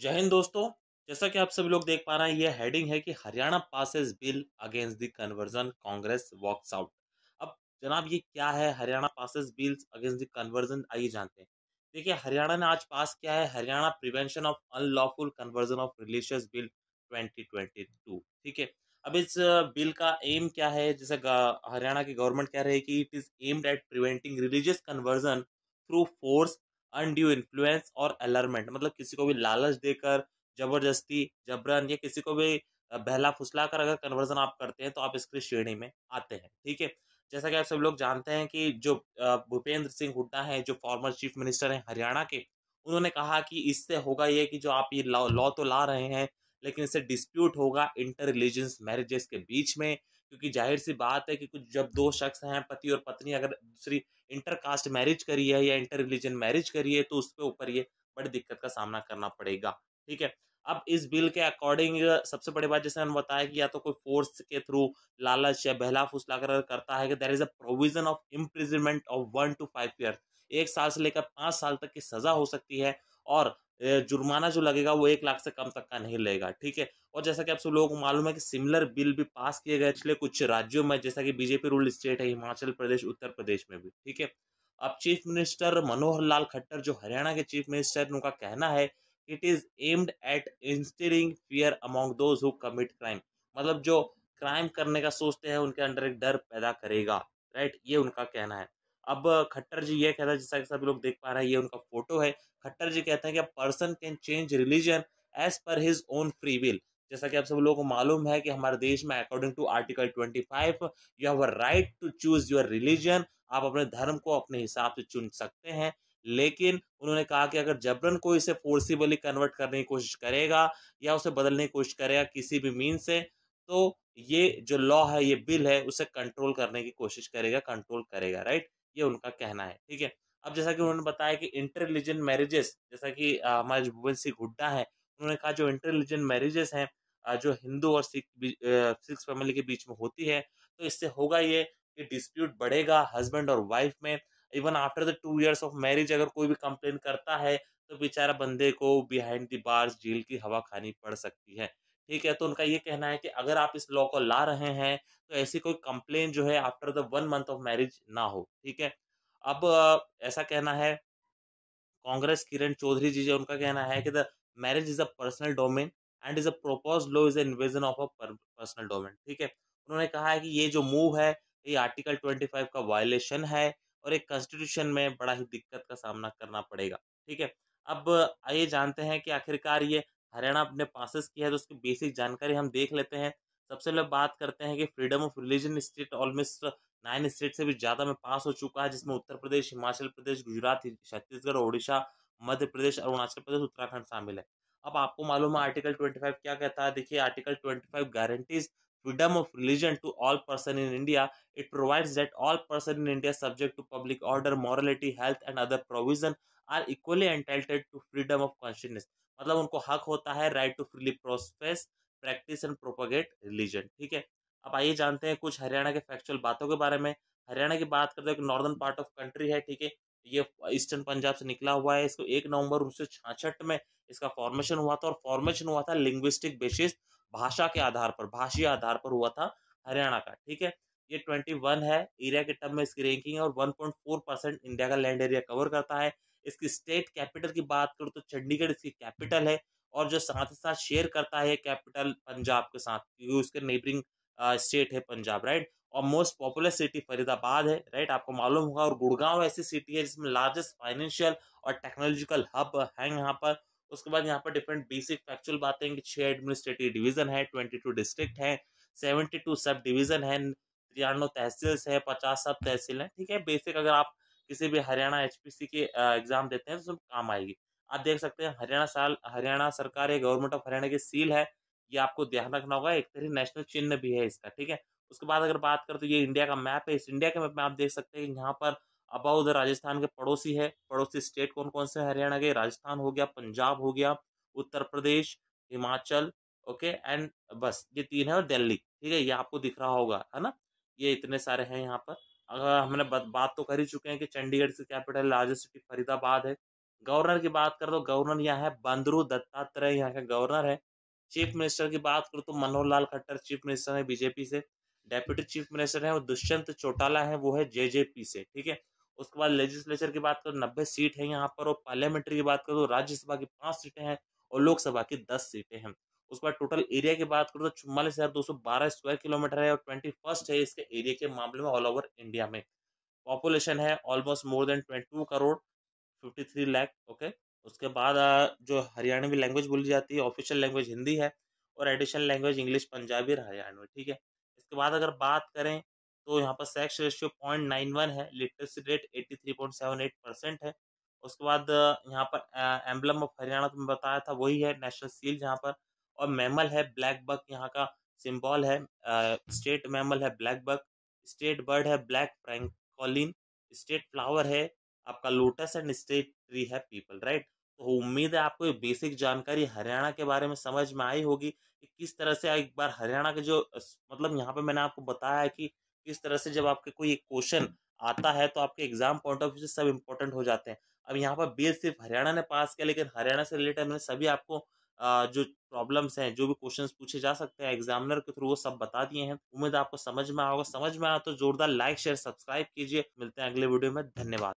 जय हिंद दोस्तों जैसा कि आप सभी लोग देख पा रहे हैं ये हेडिंग है कि Haryana passes bill against the conversion Congress walks out अब जनाब ये क्या है Haryana passes bill against the conversion आइए जानते हैं देखिए हरियाणा ने आज पास किया है Haryana prevention of unlawful conversion of religious bill twenty ठीक है अब इस बिल का एम क्या है जैसे हरियाणा की गवर्नमेंट कह रही है कि it is aimed at preventing religious conversion through force undue influence और अलर्मेंट मतलब किसी को भी लालच देकर जबरदस्ती जबरन या किसी को भी बहला फुसला कर अगर कन्वर्जन आप करते हैं तो आप इसकी श्रेणी में आते हैं ठीक है जैसा कि आप सब लोग जानते हैं कि जो भूपेंद्र सिंह हुड्डा हैं जो फॉर्मर चीफ मिनिस्टर हैं हरियाणा के उन्होंने कहा कि इससे होगा ये कि जो आप ये लॉ तो ला रहे हैं लेकिन इससे डिस्प्यूट होगा इंटर रिलीजियस मैरिजेस के बीच में क्योंकि जाहिर सी बात है कि कुछ जब दो शख्स हैं पति और पत्नी अगर दूसरी इंटर कास्ट मैरिज करी है या इंटर रिलीजन मैरिज करी है तो उसके ऊपर ये बड़ी दिक्कत का सामना करना पड़ेगा ठीक है अब इस बिल के अकॉर्डिंग सबसे बड़ी बात जैसे हमने बताया कि या तो कोई फोर्स के थ्रू लालच या बहला फुसला कर करता है कि there is a provision of imprisonment of one to five year एक साल से लेकर पाँच साल तक की सजा हो सकती है और जुर्माना जो लगेगा वो एक लाख से कम तक का नहीं लेगा ठीक है और जैसा कि आप सब लोगों को मालूम है कि सिमिलर बिल भी पास किए गए पिछले कुछ राज्यों में जैसा कि बीजेपी रूल स्टेट है हिमाचल प्रदेश उत्तर प्रदेश में भी ठीक है अब चीफ मिनिस्टर मनोहर लाल खट्टर जो हरियाणा के चीफ मिनिस्टर उनका कहना है it is aimed at instilling fear among those who commit crime मतलब जो क्राइम करने का सोचते हैं उनके अंदर एक डर पैदा करेगा राइट ये उनका कहना है अब खट्टर जी ये कहता है जैसा कि सभी लोग देख पा रहे हैं ये उनका फोटो है खट्टर जी कहते हैं कि person can change religion as per his own free will जैसा कि आप सब लोगों को मालूम है कि हमारे देश में according to article twenty you have a right to choose your religion आप अपने धर्म को अपने हिसाब से चुन सकते हैं लेकिन उन्होंने कहा कि अगर जबरन कोई इसे फोर्सिबली कन्वर्ट करने की कोशिश करेगा या उसे बदलने की कोशिश करेगा किसी भी मीन से तो ये जो लॉ है ये बिल है उसे कंट्रोल करने की कोशिश करेगा कंट्रोल करेगा राइट ये उनका कहना है ठीक है अब जैसा कि उन्होंने बताया कि इंटर रिलीजन मैरिजेस जैसा कि हमारे भुवन सिंह हुड्डा है उन्होंने कहा जो इंटर रिलीजन मैरिजेस हैं जो हिंदू और सिख सिख फैमिली के बीच में होती है तो इससे होगा ये कि डिस्प्यूट बढ़ेगा हस्बैंड और वाइफ में even after the two years of marriage अगर कोई भी कंप्लेन करता है तो बेचारा बंदे को बिहाइंड द बार्स जेल की हवा खानी पड़ सकती है ठीक है तो उनका ये कहना है कि अगर आप इस लॉ को ला रहे हैं तो ऐसी कोई कंप्लेन जो है after the one month of marriage ना हो ठीक है अब ऐसा कहना है कांग्रेस किरण चौधरी जी जो उनका कहना है कि the marriage is a personal domain and is a propose law is invasion of a personal domain ठीक है उन्होंने कहा है कि ये जो मूव है ये आर्टिकल ट्वेंटी फाइव का वायलेशन है और एक कॉन्स्टिट्यूशन में बड़ा ही दिक्कत का सामना करना पड़ेगा ठीक है अब आइए जानते हैं कि आखिरकार ये हरियाणा अपने पासिस की है तो उसकी बेसिक जानकारी हम देख लेते हैं सबसे पहले बात करते हैं कि freedom of religion state almost nine state से भी ज़्यादा में पास हो चुका है जिसमें उत्तर प्रदेश हिमाचल प्रदेश गुजरात छत्तीसगढ़ ओडिशा मध्य प्रदेश अरुणाचल प्रदेश उत्तराखंड शामिल है अब आपको मालूम है आर्टिकल ट्वेंटी फाइव क्या कहता है देखिए article twenty five guarantees freedom of religion to all person in India it provides that all person in India subject to public order morality health and other provision are equally entitled to freedom of conscience मतलब उनको हक होता है right to freely process practice and propagate religion ठीक है अब आइए जानते हैं कुछ हरियाणा के फैक्चुअल बातों के बारे में हरियाणा की बात करते हैं नॉर्दर्न पार्ट ऑफ कंट्री है ठीक है ये ईस्टर्न पंजाब से निकला हुआ है इसको एक नवंबर उन्नीस में इसका फॉर्मेशन हुआ था और फॉर्मेशन हुआ था लिंग्विस्टिक बेसिस भाषा के आधार पर भाषीय आधार पर हुआ था हरियाणा का ठीक है ये 21 है एरिया के टर्म में इसकी रैंकिंग है और 1.4 परसेंट इंडिया का लैंड एरिया कवर करता है इसकी स्टेट कैपिटल की बात करूँ तो चंडीगढ़ इसकी कैपिटल है और जो साथ ही साथ शेयर करता है कैपिटल पंजाब के साथ क्योंकि उसके नेबरिंग स्टेट है पंजाब राइट और मोस्ट पॉपुलर सिटी फरीदाबाद है राइट आपको मालूम होगा और गुड़गांव ऐसी सिटी है जिसमें लार्जेस्ट फाइनेंशियल और टेक्नोलॉजिकल हब है यहाँ पर उसके बाद यहाँ पर डिफरेंट बेसिक फैक्चुअल बातें कि छः एडमिनिस्ट्रेटिव डिवीजन है ट्वेंटी टू डिस्ट्रिक्ट हैं सेवेंटी टू सब डिवीजन है तिरानवे तहसील्स है पचास सब तहसील हैं ठीक है बेसिक अगर आप किसी भी हरियाणा एचपीसी के एग्ज़ाम देते हैं तो सब काम आएगी आप देख सकते हैं हरियाणा साल हरियाणा सरकार या गवर्नमेंट ऑफ हरियाणा की सील है ये आपको ध्यान रखना होगा एक तरह नेशनल चिन्ह भी है इसका ठीक है उसके बाद अगर बात करें तो ये इंडिया का मैप है इस इंडिया के मैप में आप देख सकते हैं यहाँ पर अबाउ द राजस्थान के पड़ोसी है पड़ोसी स्टेट कौन कौन से हरियाणा के राजस्थान हो गया पंजाब हो गया उत्तर प्रदेश हिमाचल ओके एंड बस ये तीन है और दिल्ली ठीक है ये आपको दिख रहा होगा है ना ये इतने सारे हैं यहाँ पर अगर हमने बात तो कर ही चुके हैं कि चंडीगढ़ की कैपिटल लार्जेस्ट सिटी फरीदाबाद है गवर्नर की बात करो तो गवर्नर यहाँ है बंदरू दत्तात्रेय यहाँ के गवर्नर है चीफ मिनिस्टर की बात करो तो मनोहर लाल खट्टर चीफ मिनिस्टर है बीजेपी से डेप्यूटी चीफ मिनिस्टर है वो दुष्यंत चौटाला है वो है जेजेपी से ठीक है उसके बाद लेजिस्लेचर की बात करो नब्बे सीट है यहाँ पर और पार्लियामेंट्री की बात करो तो राज्यसभा की पांच सीटें हैं और लोकसभा की दस सीटें हैं उसके बाद टोटल एरिया की बात करूँ तो चुम्बालीस हजार दो सौ बारह स्क्वायर किलोमीटर है और ट्वेंटी फर्स्ट है इसके एरिया के मामले में ऑल ओवर इंडिया में पॉपुलेशन है almost more than twenty two crore fifty three lakh okay उसके बाद जो हरियाणवी लैंग्वेज बोली जाती है ऑफिशियल लैंग्वेज हिंदी है और एडिशनल लैंग्वेज इंग्लिश पंजाबी और हरियाणवी ठीक है इसके बाद अगर बात करें तो यहाँ पर sex ratio point nine one है literacy rate eighty three point seven eight percent है उसके बाद यहाँ पर एम्बलम ऑफ हरियाणा तो मैं बताया था वही है नेशनल सील जहाँ पर और मैमल है ब्लैक बक यहाँ का सिंबल है स्टेट मैमल है ब्लैक बक स्टेट बर्ड है ब्लैक फ्रेंकोलिन स्टेट फ्लावर है आपका लोटस एंड स्टेट ट्री है पीपल राइट तो उम्मीद है आपको ये बेसिक जानकारी हरियाणा के बारे में समझ में आई होगी कि किस तरह से एक बार हरियाणा के जो मतलब यहाँ पे मैंने आपको बताया है कि किस तरह से जब आपके कोई क्वेश्चन आता है तो आपके एग्जाम पॉइंट ऑफ व्यू से सब इम्पोर्टेंट हो जाते हैं अब यहाँ पर बी सिर्फ हरियाणा ने पास किया लेकिन हरियाणा से रिलेटेड मैंने सभी आपको जो प्रॉब्लम्स हैं जो भी क्वेश्चंस पूछे जा सकते हैं एग्जामिनर के थ्रू वो सब बता दिए हैं उम्मीद आपको समझ में आया होगा समझ में आया तो जोरदार लाइक शेयर सब्सक्राइब कीजिए मिलते हैं अगले वीडियो में धन्यवाद